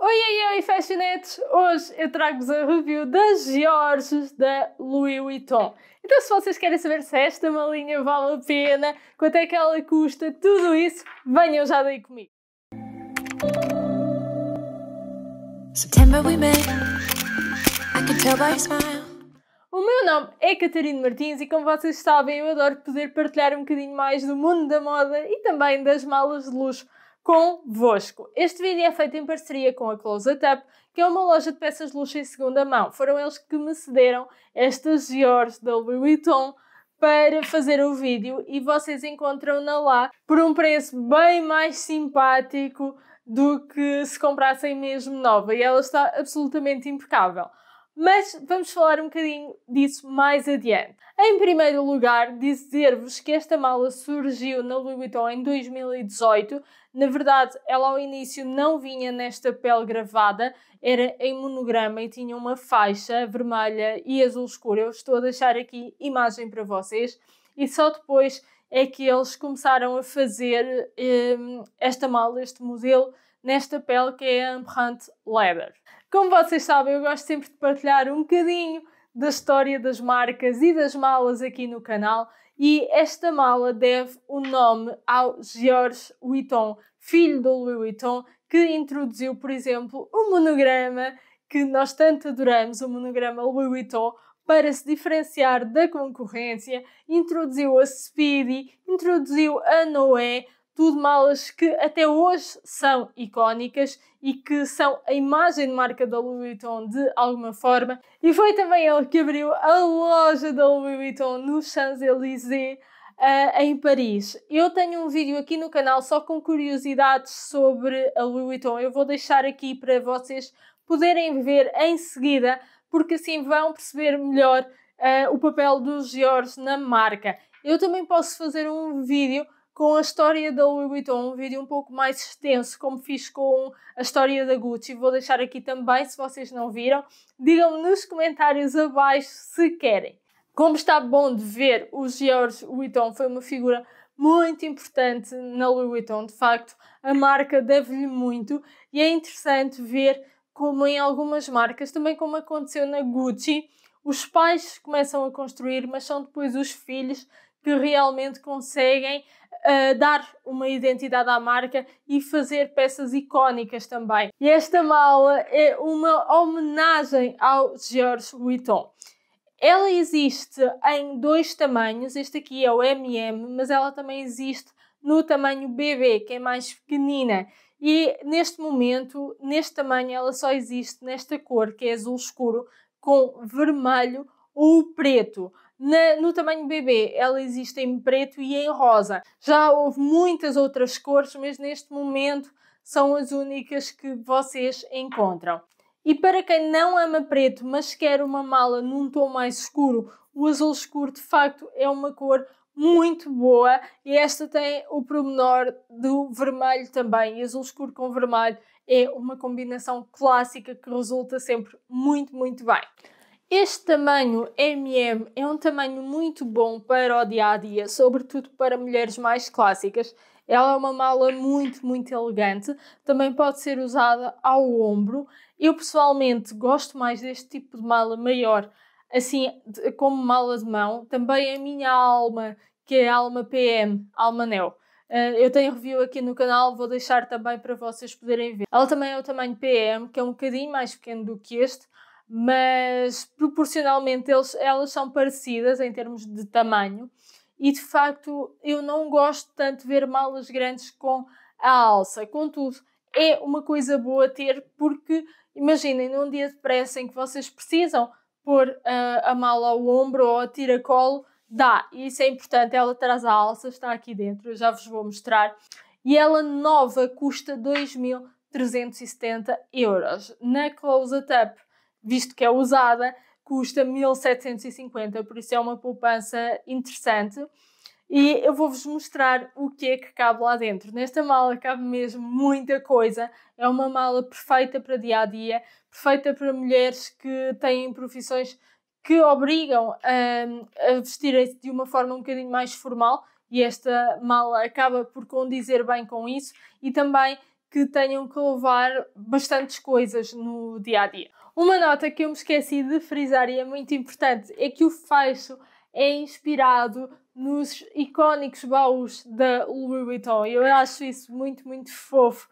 Oi, oi, oi, fashionettes! Hoje eu trago-vos a review das Georges da Louis Vuitton. Então, se vocês querem saber se esta malinha vale a pena, quanto é que ela custa, tudo isso, venham já daí comigo. September we met. I can tell by O meu nome é Catarina Martins e como vocês sabem eu adoro poder partilhar um bocadinho mais do mundo da moda e também das malas de luxo convosco. Este vídeo é feito em parceria com a Close It Up, que é uma loja de peças de luxo em segunda mão. Foram eles que me cederam estas Giorgio da Louis Vuitton para fazer o vídeo e vocês encontram-na lá por um preço bem mais simpático do que se comprassem mesmo nova e ela está absolutamente impecável. Mas vamos falar um bocadinho disso mais adiante. Em primeiro lugar, dizer-vos que esta mala surgiu na Louis Vuitton em 2018. Na verdade, ela ao início não vinha nesta pele gravada, era em monograma e tinha uma faixa vermelha e azul escuro. Eu estou a deixar aqui imagem para vocês. E só depois é que eles começaram a fazer um, esta mala, este modelo, nesta pele que é a Ambrante Leather. Como vocês sabem, eu gosto sempre de partilhar um bocadinho da história das marcas e das malas aqui no canal e esta mala deve o nome ao Georges Witton, filho do Louis Witton, que introduziu, por exemplo, o um monograma que nós tanto adoramos, o monograma Louis Witton, para se diferenciar da concorrência, introduziu a Speedy, introduziu a Noé, tudo malas que até hoje são icónicas e que são a imagem de marca da Louis Vuitton de alguma forma. E foi também ele que abriu a loja da Louis Vuitton no Champs-Élysées. Uh, em Paris. Eu tenho um vídeo aqui no canal só com curiosidades sobre a Louis Vuitton. Eu vou deixar aqui para vocês poderem ver em seguida, porque assim vão perceber melhor uh, o papel dos George na marca. Eu também posso fazer um vídeo com a história da Louis Vuitton, um vídeo um pouco mais extenso, como fiz com a história da Gucci. Vou deixar aqui também, se vocês não viram. Digam-me nos comentários abaixo se querem. Como está bom de ver, o George Vuitton foi uma figura muito importante na Louis Vuitton. De facto, a marca deve-lhe muito e é interessante ver como em algumas marcas, também como aconteceu na Gucci, os pais começam a construir, mas são depois os filhos que realmente conseguem uh, dar uma identidade à marca e fazer peças icónicas também. E esta mala é uma homenagem ao George Vuitton. Ela existe em dois tamanhos, este aqui é o MM, mas ela também existe no tamanho BB, que é mais pequenina. E neste momento, neste tamanho, ela só existe nesta cor, que é azul escuro, com vermelho ou preto. Na, no tamanho bebê, ela existe em preto e em rosa. Já houve muitas outras cores, mas neste momento são as únicas que vocês encontram. E para quem não ama preto, mas quer uma mala num tom mais escuro, o azul escuro de facto é uma cor muito boa e esta tem o promenor do vermelho também. E azul escuro com vermelho é uma combinação clássica que resulta sempre muito, muito bem. Este tamanho MM é um tamanho muito bom para o dia a dia, sobretudo para mulheres mais clássicas. Ela é uma mala muito, muito elegante, também pode ser usada ao ombro. Eu pessoalmente gosto mais deste tipo de mala maior, assim como mala de mão. Também a minha alma, que é a alma PM, alma Neo. Ah, eu tenho review aqui no canal, vou deixar também para vocês poderem ver. Ela também é o tamanho PM, que é um bocadinho mais pequeno do que este, mas proporcionalmente eles, elas são parecidas em termos de tamanho e de facto eu não gosto tanto de ver malas grandes com a alça. Contudo, é uma coisa boa ter porque imaginem num dia de pressa em que vocês precisam pôr ah, a mala ao ombro ou a tiracolo, dá. E isso é importante, ela traz a alça, está aqui dentro, eu já vos vou mostrar. E ela nova custa 2.370 euros. Na Close Up visto que é usada, custa 1750, por isso é uma poupança interessante. E eu vou-vos mostrar o que é que cabe lá dentro. Nesta mala cabe mesmo muita coisa. É uma mala perfeita para dia a dia, perfeita para mulheres que têm profissões que obrigam a, hum, a vestirem-se de uma forma um bocadinho mais formal, e esta mala acaba por condizer bem com isso, e também que tenham que levar bastantes coisas no dia a dia. Uma nota que eu me esqueci de frisar e é muito importante é que o fecho é inspirado nos icónicos baús da Louis Vuitton. Eu acho isso muito, muito fofo.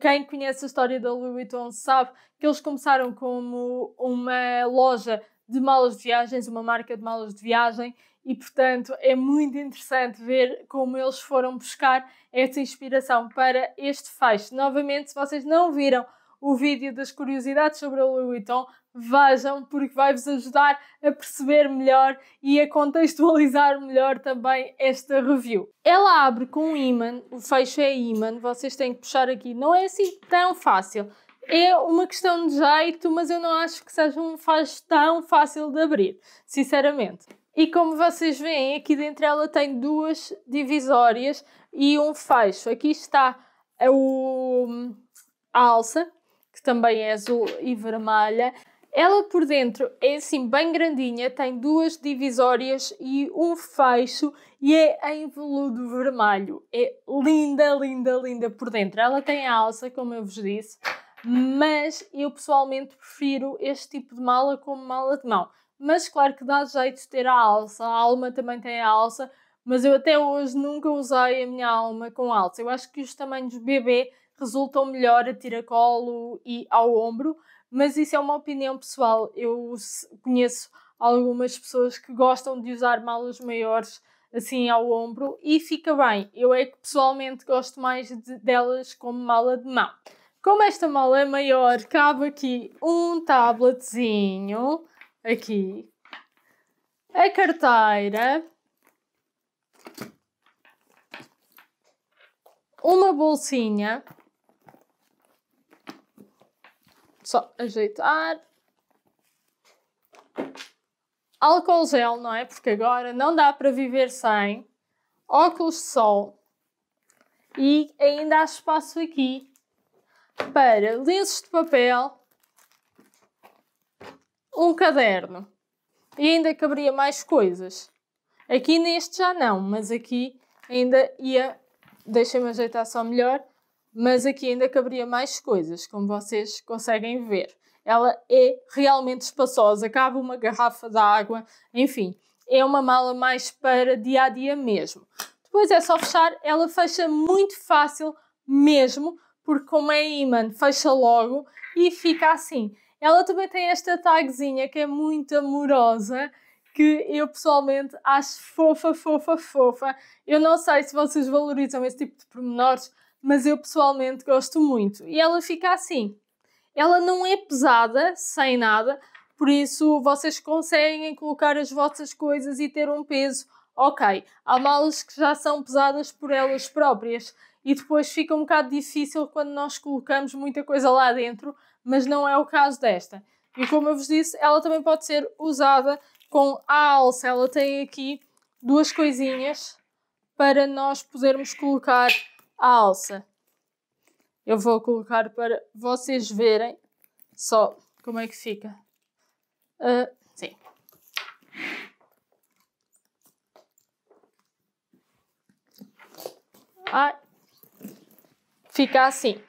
Quem conhece a história da Louis Vuitton sabe que eles começaram como uma loja de malas de viagens, uma marca de malas de viagem, e portanto é muito interessante ver como eles foram buscar essa inspiração para este fecho. Novamente, se vocês não viram o vídeo das curiosidades sobre a Louis Vuitton, vejam, porque vai-vos ajudar a perceber melhor e a contextualizar melhor também esta review. Ela abre com um ímã, o fecho é ímã, vocês têm que puxar aqui. Não é assim tão fácil. É uma questão de jeito, mas eu não acho que seja um faz tão fácil de abrir, sinceramente. E como vocês veem, aqui dentro ela tem duas divisórias e um fecho. Aqui está o, hum, a alça, também é azul e vermelha. Ela por dentro é assim bem grandinha, tem duas divisórias e um fecho e é em veludo vermelho. É linda, linda, linda por dentro. Ela tem a alça, como eu vos disse, mas eu pessoalmente prefiro este tipo de mala como mala de mão. Mas claro que dá jeito de ter a alça, a alma também tem a alça, mas eu até hoje nunca usei a minha alma com alça. Eu acho que os tamanhos bebê resultam melhor a tiracolo e ao ombro, mas isso é uma opinião pessoal. Eu conheço algumas pessoas que gostam de usar malas maiores assim ao ombro e fica bem. Eu é que pessoalmente gosto mais de, delas como mala de mão. Como esta mala é maior, cabe aqui um tabletzinho, aqui, a carteira, uma bolsinha Só ajeitar. Álcool gel, não é? Porque agora não dá para viver sem. Óculos de sol. E ainda há espaço aqui para lenços de papel, um caderno. E ainda caberia mais coisas. Aqui neste já não, mas aqui ainda ia. Deixem-me ajeitar só melhor mas aqui ainda caberia mais coisas, como vocês conseguem ver. Ela é realmente espaçosa, cabe uma garrafa de água, enfim, é uma mala mais para dia a dia mesmo. Depois é só fechar, ela fecha muito fácil mesmo, porque como é imã, fecha logo e fica assim. Ela também tem esta tagzinha que é muito amorosa, que eu pessoalmente acho fofa, fofa, fofa. Eu não sei se vocês valorizam esse tipo de pormenores, mas eu pessoalmente gosto muito. E ela fica assim. Ela não é pesada, sem nada, por isso vocês conseguem colocar as vossas coisas e ter um peso. Ok, há malas que já são pesadas por elas próprias e depois fica um bocado difícil quando nós colocamos muita coisa lá dentro, mas não é o caso desta. E como eu vos disse, ela também pode ser usada com a alça. Ela tem aqui duas coisinhas para nós podermos colocar a alça. Eu vou colocar para vocês verem só como é que fica. Uh, sim. Ai. Fica assim.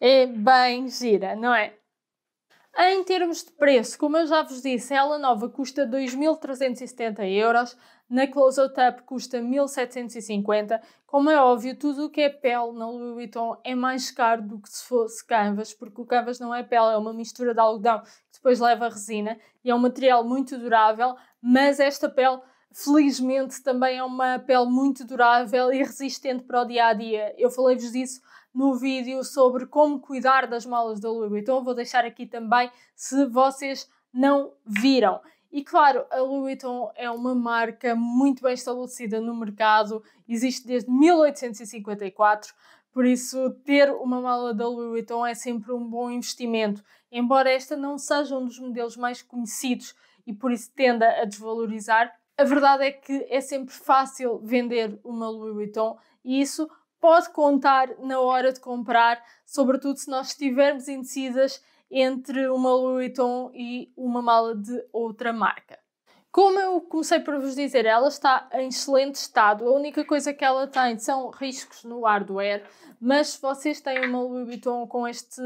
É bem gira, não é? Em termos de preço, como eu já vos disse, ela nova custa 2.370 euros, na Close Out Up custa 1.750. Como é óbvio, tudo o que é pele na Louis Vuitton é mais caro do que se fosse canvas, porque o canvas não é pele, é uma mistura de algodão que depois leva resina e é um material muito durável, mas esta pele felizmente também é uma pele muito durável e resistente para o dia a dia. Eu falei-vos disso no vídeo sobre como cuidar das malas da Louis então, Vuitton, vou deixar aqui também se vocês não viram. E claro, a Louis Vuitton é uma marca muito bem estabelecida no mercado, existe desde 1854, por isso ter uma mala da Louis Vuitton é sempre um bom investimento, embora esta não seja um dos modelos mais conhecidos e por isso tenda a desvalorizar, a verdade é que é sempre fácil vender uma Louis Vuitton e isso pode contar na hora de comprar, sobretudo se nós estivermos indecisas entre uma Louis Vuitton e uma mala de outra marca. Como eu comecei por vos dizer, ela está em excelente estado. A única coisa que ela tem são riscos no hardware, mas se vocês têm uma Louis Vuitton com este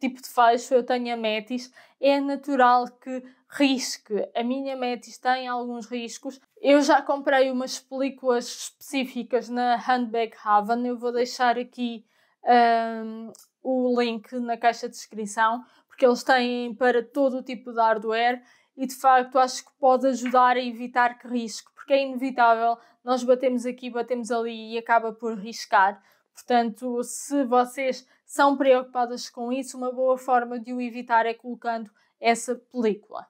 tipo de fecho, eu tenho a Metis, é natural que risque. A minha Metis tem alguns riscos. Eu já comprei umas películas específicas na Handbag Haven, eu vou deixar aqui um, o link na caixa de descrição, porque eles têm para todo o tipo de hardware e de facto acho que pode ajudar a evitar que risque, porque é inevitável, nós batemos aqui, batemos ali e acaba por riscar. Portanto, se vocês são preocupadas com isso, uma boa forma de o evitar é colocando essa película.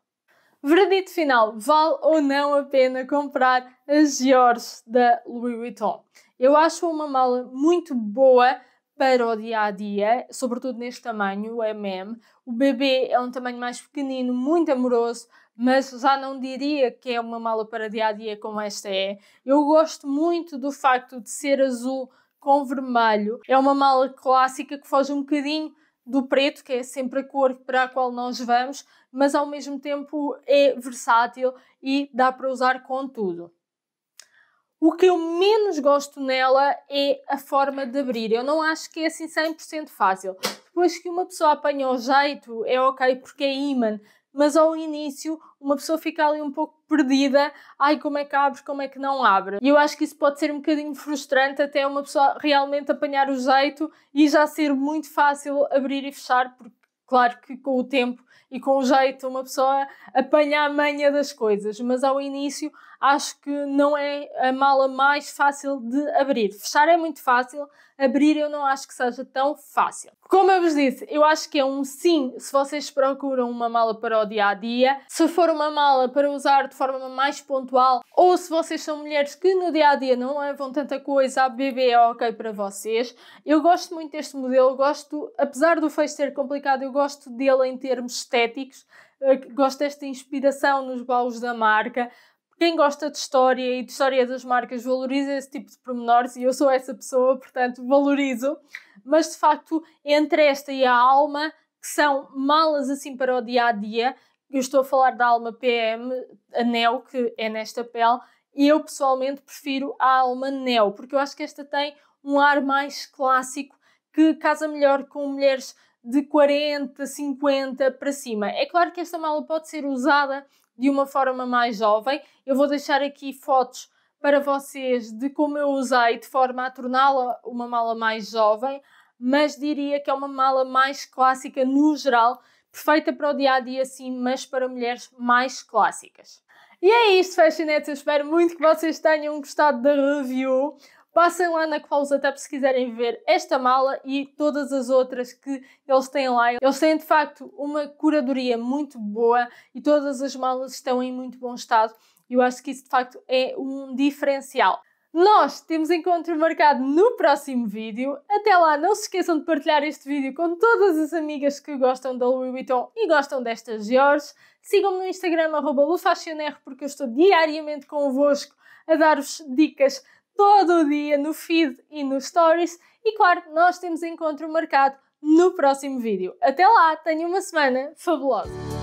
Veredito final: vale ou não a pena comprar a George da Louis Vuitton? Eu acho uma mala muito boa para o dia a dia, sobretudo neste tamanho, o é MM. O bebê é um tamanho mais pequenino, muito amoroso, mas já não diria que é uma mala para dia a dia como esta é. Eu gosto muito do facto de ser azul com vermelho. É uma mala clássica que foge um bocadinho do preto, que é sempre a cor para a qual nós vamos, mas ao mesmo tempo é versátil e dá para usar com tudo. O que eu menos gosto nela é a forma de abrir. Eu não acho que é assim 100% fácil. Depois que uma pessoa apanha o jeito, é ok porque é imã, mas ao início uma pessoa fica ali um pouco perdida, ai como é que abre, como é que não abre. E eu acho que isso pode ser um bocadinho frustrante até uma pessoa realmente apanhar o jeito e já ser muito fácil abrir e fechar, porque claro que com o tempo e com o jeito uma pessoa apanha a manha das coisas, mas ao início acho que não é a mala mais fácil de abrir. Fechar é muito fácil, abrir eu não acho que seja tão fácil. Como eu vos disse, eu acho que é um sim se vocês procuram uma mala para o dia a dia, se for uma mala para usar de forma mais pontual, ou se vocês são mulheres que no dia a dia não levam tanta coisa, a BB é ok para vocês. Eu gosto muito deste modelo, gosto, apesar do fecho ser complicado, eu gosto dele em termos estéticos eh, gosto desta inspiração nos baús da marca, quem gosta de história e de história das marcas valoriza esse tipo de pormenores e eu sou essa pessoa, portanto valorizo. Mas de facto, entre esta e a alma, que são malas assim para o dia a dia, eu estou a falar da alma PM, anel que é nesta pele, e eu pessoalmente prefiro a alma anel, porque eu acho que esta tem um ar mais clássico que casa melhor com mulheres de 40, 50 para cima. É claro que esta mala pode ser usada de uma forma mais jovem. Eu vou deixar aqui fotos para vocês de como eu usei de forma a torná-la uma mala mais jovem, mas diria que é uma mala mais clássica no geral, perfeita para o dia a dia sim, mas para mulheres mais clássicas. E é isto, Fashionettes. Eu espero muito que vocês tenham gostado da review. Passem lá na Closet Up se quiserem ver esta mala e todas as outras que eles têm lá. Eles têm de facto uma curadoria muito boa e todas as malas estão em muito bom estado. Eu acho que isso de facto é um diferencial. Nós temos encontro marcado no próximo vídeo. Até lá, não se esqueçam de partilhar este vídeo com todas as amigas que gostam da Louis Vuitton e gostam destas Georges. Sigam-me no Instagram, arroba porque eu estou diariamente convosco a dar-vos dicas todo o dia no feed e nos stories. E claro, nós temos encontro marcado no próximo vídeo. Até lá, tenha uma semana fabulosa!